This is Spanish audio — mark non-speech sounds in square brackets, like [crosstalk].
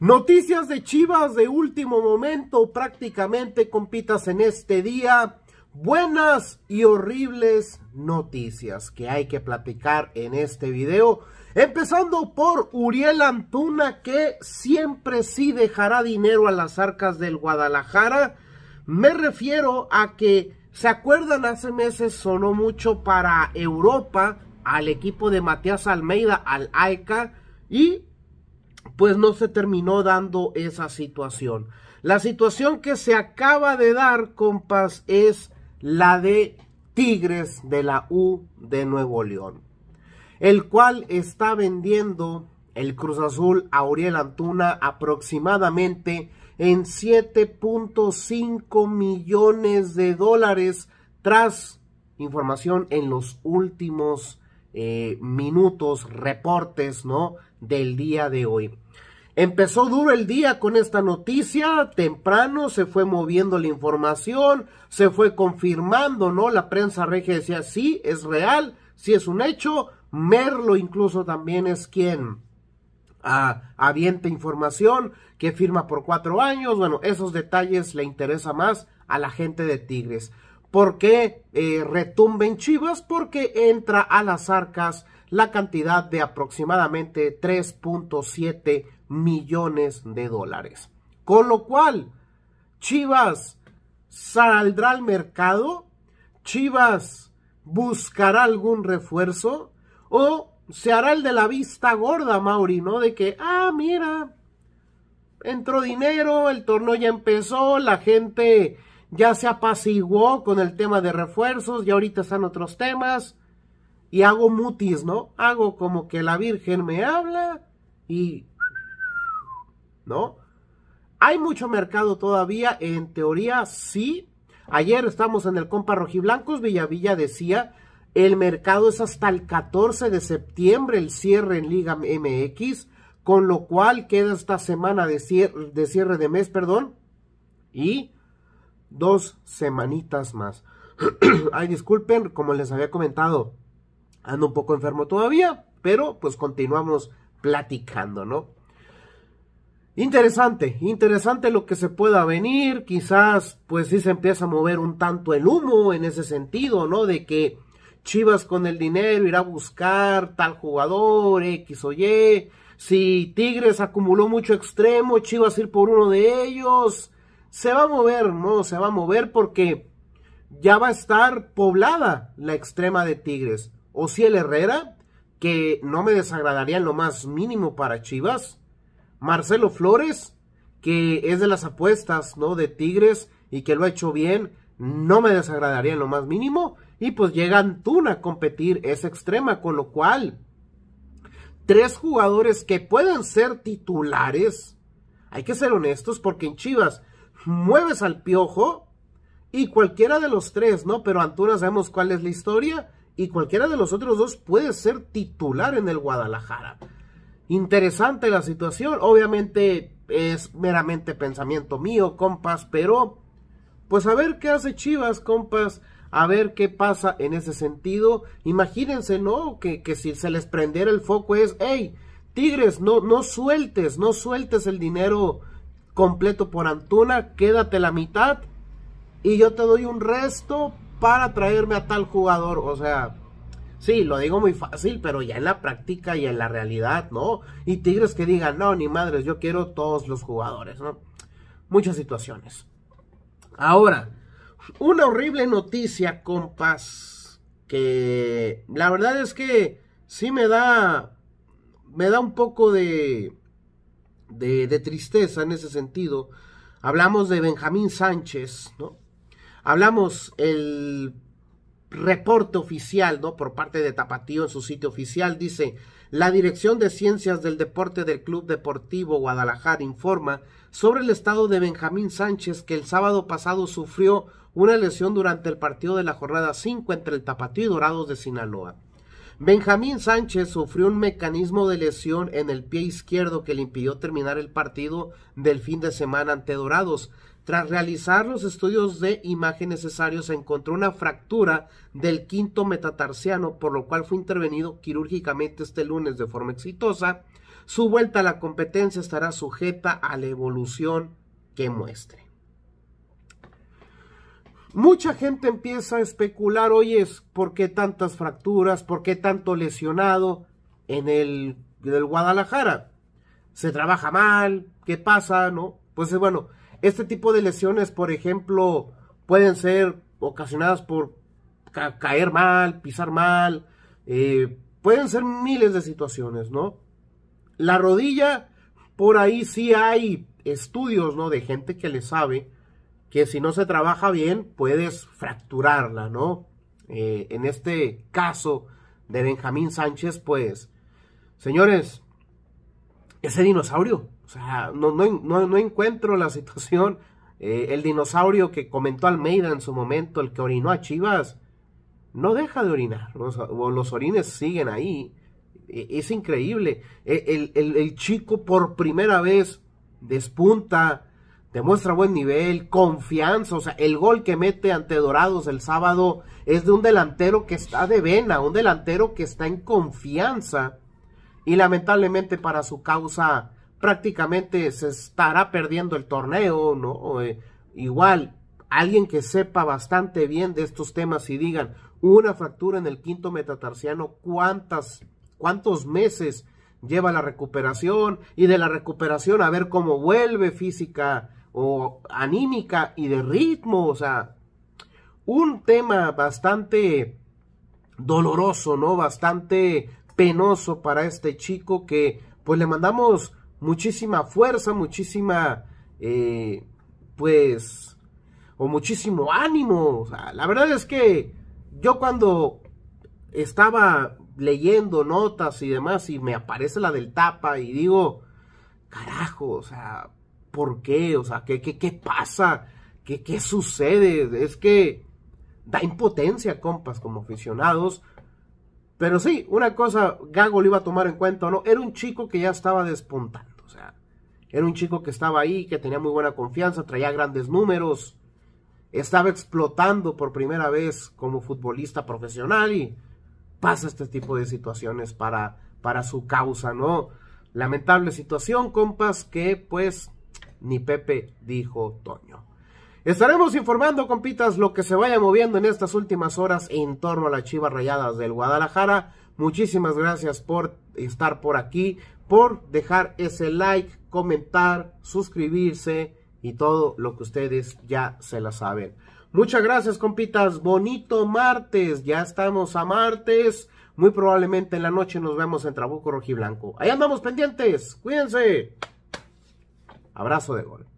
Noticias de Chivas de último momento, prácticamente compitas en este día. Buenas y horribles noticias que hay que platicar en este video. Empezando por Uriel Antuna, que siempre sí dejará dinero a las arcas del Guadalajara. Me refiero a que, ¿se acuerdan? Hace meses sonó mucho para Europa al equipo de Matías Almeida, al AECA, y pues no se terminó dando esa situación. La situación que se acaba de dar, compas, es la de Tigres de la U de Nuevo León, el cual está vendiendo el Cruz Azul a Uriel Antuna aproximadamente en 7.5 millones de dólares tras información en los últimos eh, minutos, reportes, ¿no? del día de hoy. Empezó duro el día con esta noticia, temprano se fue moviendo la información, se fue confirmando, ¿no? La prensa regia decía, sí, es real, sí es un hecho, Merlo incluso también es quien ah, avienta información, que firma por cuatro años, bueno, esos detalles le interesa más a la gente de Tigres. ¿Por qué eh, retumben Chivas? Porque entra a las arcas la cantidad de aproximadamente 3.7 millones de dólares. Con lo cual, Chivas saldrá al mercado, Chivas buscará algún refuerzo o se hará el de la vista gorda, Mauri, ¿no? De que, ah, mira, entró dinero, el torneo ya empezó, la gente ya se apaciguó con el tema de refuerzos y ahorita están otros temas y hago mutis, ¿no? Hago como que la Virgen me habla y... ¿No? Hay mucho mercado todavía, en teoría sí. Ayer estamos en el compa Rojiblancos, Villavilla decía, el mercado es hasta el 14 de septiembre el cierre en Liga MX, con lo cual queda esta semana de cierre de, cierre de mes, perdón, y dos semanitas más. [clears throat] Ay, disculpen, como les había comentado, ando un poco enfermo todavía, pero pues continuamos platicando, ¿no? Interesante, interesante lo que se pueda venir, quizás pues sí se empieza a mover un tanto el humo en ese sentido, ¿no? De que Chivas con el dinero irá a buscar tal jugador, X o Y, si Tigres acumuló mucho extremo, Chivas ir por uno de ellos, se va a mover, ¿no? Se va a mover porque ya va a estar poblada la extrema de Tigres. Ociel Herrera, que no me desagradaría en lo más mínimo para Chivas. Marcelo Flores, que es de las apuestas, ¿no? De Tigres y que lo ha hecho bien, no me desagradaría en lo más mínimo. Y pues llega Antuna a competir, es extrema, con lo cual, tres jugadores que pueden ser titulares, hay que ser honestos, porque en Chivas mueves al piojo y cualquiera de los tres, ¿no? Pero Antuna sabemos cuál es la historia y cualquiera de los otros dos puede ser titular en el Guadalajara. Interesante la situación, obviamente es meramente pensamiento mío, compas, pero pues a ver qué hace Chivas, compas, a ver qué pasa en ese sentido. Imagínense, ¿no? Que, si se les prendiera el foco es, hey, Tigres, no, no sueltes, no sueltes el dinero completo por Antuna, quédate la mitad y yo te doy un resto para traerme a tal jugador. O sea, sí, lo digo muy fácil, pero ya en la práctica y en la realidad, ¿no? Y Tigres que digan, no, ni madres, yo quiero todos los jugadores, ¿no? Muchas situaciones. Ahora, una horrible noticia, compas, que la verdad es que sí me da, me da un poco de, de, de tristeza en ese sentido. Hablamos de Benjamín Sánchez, ¿no? Hablamos el reporte oficial, ¿no? Por parte de Tapatío en su sitio oficial dice, la Dirección de Ciencias del Deporte del Club Deportivo Guadalajara informa sobre el estado de Benjamín Sánchez que el sábado pasado sufrió una lesión durante el partido de la jornada 5 entre el Tapatío y Dorados de Sinaloa. Benjamín Sánchez sufrió un mecanismo de lesión en el pie izquierdo que le impidió terminar el partido del fin de semana ante Dorados. Tras realizar los estudios de imagen necesarios, se encontró una fractura del quinto metatarsiano, por lo cual fue intervenido quirúrgicamente este lunes de forma exitosa. Su vuelta a la competencia estará sujeta a la evolución que muestre. Mucha gente empieza a especular, oye, ¿por qué tantas fracturas? ¿Por qué tanto lesionado en el, Guadalajara? ¿Se trabaja mal? ¿Qué pasa? ¿No? Pues eh, bueno, este tipo de lesiones, por ejemplo, pueden ser ocasionadas por caer mal, pisar mal, eh, pueden ser miles de situaciones, ¿no? La rodilla, por ahí sí hay estudios, ¿no? De gente que le sabe que si no se trabaja bien puedes fracturarla, ¿no? Eh, en este caso de Benjamín Sánchez, pues, señores, ese dinosaurio, o sea, no, encuentro la [laughs] situación. Eh, el dinosaurio que comentó Almeida en su momento, el que orinó a Chivas, no deja de orinar, los, los orines siguen ahí. E, es increíble. E, el, el chico por primera vez despunta demuestra buen nivel, confianza, o sea, el gol que mete ante Dorados el sábado es de un delantero que está de vena, un delantero que está en confianza y lamentablemente para su causa prácticamente se estará perdiendo el torneo, ¿no? Eh, igual, alguien que sepa bastante bien de estos temas y digan, una fractura en el quinto metatarsiano, ¿cuántas, cuántos meses lleva la recuperación? Y de la recuperación a ver cómo vuelve física o anímica y de ritmo, o sea, un tema bastante doloroso, ¿no? Bastante penoso para este chico que pues le mandamos muchísima fuerza, muchísima, eh, pues, o muchísimo ánimo. O sea, la verdad es que yo cuando estaba leyendo notas y demás y me aparece la del tapa y digo, carajo, o sea, ¿por qué? O sea, ¿qué, qué, pasa? ¿Qué, ¿Qué sucede? Es que da impotencia, compas, como aficionados. Pero sí, una cosa Gago lo iba a tomar en cuenta no, era un chico que ya estaba despuntando, o sea, era un chico que estaba ahí, que tenía muy buena confianza, traía grandes números, estaba explotando por primera vez como futbolista profesional y pasa este tipo de situaciones para, para su causa, ¿no? Lamentable situación, compas, que pues ni Pepe, dijo Toño. Estaremos informando, compitas, lo que se vaya moviendo en estas últimas horas en torno a las Chivas Rayadas del Guadalajara. Muchísimas gracias por estar por aquí, por dejar ese like, comentar, suscribirse y todo lo que ustedes ya se la saben. Muchas gracias, compitas. Bonito martes. Ya estamos a martes. Muy probablemente en la noche nos vemos en Trabuco Rojiblanco. Ahí andamos pendientes. Cuídense. Abrazo de gol.